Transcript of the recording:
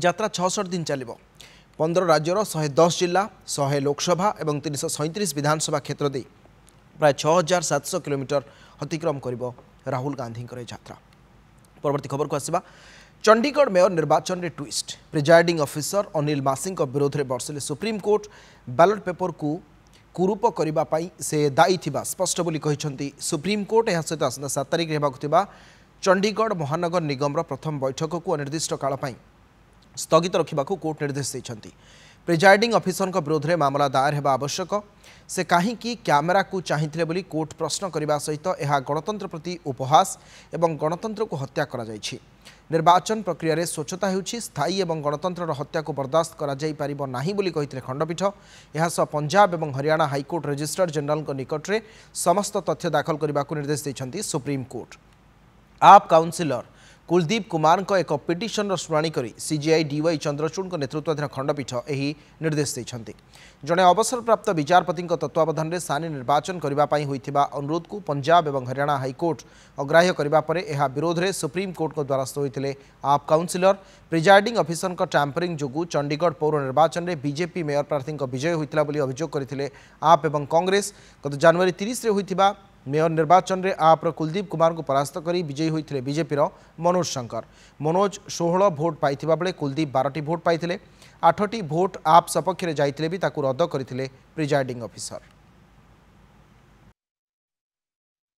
ଯାତ୍ରା ଛଅଷଠି ଦିନ ଚାଲିବ ପନ୍ଦର ରାଜ୍ୟର ଶହେ ଦଶ ଜିଲ୍ଲା ଶହେ ଲୋକସଭା ଏବଂ ତିନିଶହ ସଇଁତିରିଶ ବିଧାନସଭା କ୍ଷେତ୍ର ଦେଇ ପ୍ରାୟ ଛଅ ହଜାର ସାତଶହ କିଲୋମିଟର ଅତିକ୍ରମ କରିବ ରାହୁଲ ଗାନ୍ଧୀଙ୍କର ଏହି ଯାତ୍ରା ପରବର୍ତ୍ତୀ ଖବରକୁ ଆସିବା ଚଣ୍ଡିଗଡ଼ ମେୟର ନିର୍ବାଚନରେ ଟ୍ୱିଷ୍ଟ ପ୍ରିଜାଇଡିଂ ଅଫିସର ଅନିଲ ମାସିଙ୍କ ବିରୋଧରେ ବର୍ଷିଲେ ସୁପ୍ରିମକୋର୍ଟ ବ୍ୟାଲଟ ପେପରକୁ କୁରୁପ କରିବା ପାଇଁ ସେ ଦାୟୀ ଥିବା ସ୍ପଷ୍ଟ ବୋଲି କହିଛନ୍ତି ସୁପ୍ରିମକୋର୍ଟ ଏହା ସହିତ ଆସନ୍ତା ସାତ ତାରିଖରେ ହେବାକୁ ଥିବା ଚଣ୍ଡିଗଡ଼ ମହାନଗର ନିଗମର ପ୍ରଥମ ବୈଠକକୁ ଅନିର୍ଦ୍ଦିଷ୍ଟ କାଳ ପାଇଁ ସ୍ଥଗିତ ରଖିବାକୁ କୋର୍ଟ ନିର୍ଦ୍ଦେଶ ଦେଇଛନ୍ତି ପ୍ରିଜାଇଡିଂ ଅଫିସରଙ୍କ ବିରୋଧରେ ମାମଲା ଦାୟର ହେବା ଆବଶ୍ୟକ ସେ କାହିଁକି କ୍ୟାମେରାକୁ ଚାହିଁଥିଲେ ବୋଲି କୋର୍ଟ ପ୍ରଶ୍ନ କରିବା ସହିତ ଏହା ଗଣତନ୍ତ୍ର ପ୍ରତି ଉପହାସ ଏବଂ ଗଣତନ୍ତ୍ରକୁ ହତ୍ୟା କରାଯାଇଛି ନିର୍ବାଚନ ପ୍ରକ୍ରିୟାରେ ସ୍ୱଚ୍ଛତା ହେଉଛି ସ୍ଥାୟୀ ଏବଂ ଗଣତନ୍ତ୍ରର ହତ୍ୟାକୁ ବରଦାସ୍ତ କରାଯାଇପାରିବ ନାହିଁ ବୋଲି କହିଥିଲେ ଖଣ୍ଡପୀଠ ଏହାସହ ପଞ୍ଜାବ ଏବଂ ହରିୟାଣା ହାଇକୋର୍ଟ ରେଜିଷ୍ଟ୍ରାର ଜେନେରାଲଙ୍କ ନିକଟରେ ସମସ୍ତ ତଥ୍ୟ ଦାଖଲ କରିବାକୁ ନିର୍ଦ୍ଦେଶ ଦେଇଛନ୍ତି ସୁପ୍ରିମକୋର୍ଟ ଆପ୍ କାଉନ୍ସିଲର कुलदीप कुमार को एक पिटन शुणाणी कर सीजीआई डीवाई चंद्रचूड़ नेतृत्वाधीन खंडपीठ यह निर्देश देते जड़े अवसरप्राप्त विचारपति तत्वावधान में सानी निर्वाचन करने अनुरोध को पंजाब और हरियाणा हाइकोर्ट अग्राह्य करने विरोध में सुप्रीमकोर्ट द्वारस्थ होते आप काउनसिलर प्रिजाइडिंग अफिसर टैंपरिंग जो चंडीगढ़ पौर निर्वाचन में बीजेपी मेयर प्रार्थी विजय होता अभोग करते आप कंग्रेस गत जानुरी तीस होता মেয়র নির্বাচনের আপ্র কুলদীপ কুমার পরাস্ত করে বিজয়ী হয়েছে বিজেপির মনোজ শঙ্কর মনোজ ষোহল ভোট পাই বেড়ে কুলদীপ বারটি ভোট পাই আঠটি ভোট আপ সপক্ষে যাই তাকে রদ করে প্রিজাইডিং অফিসর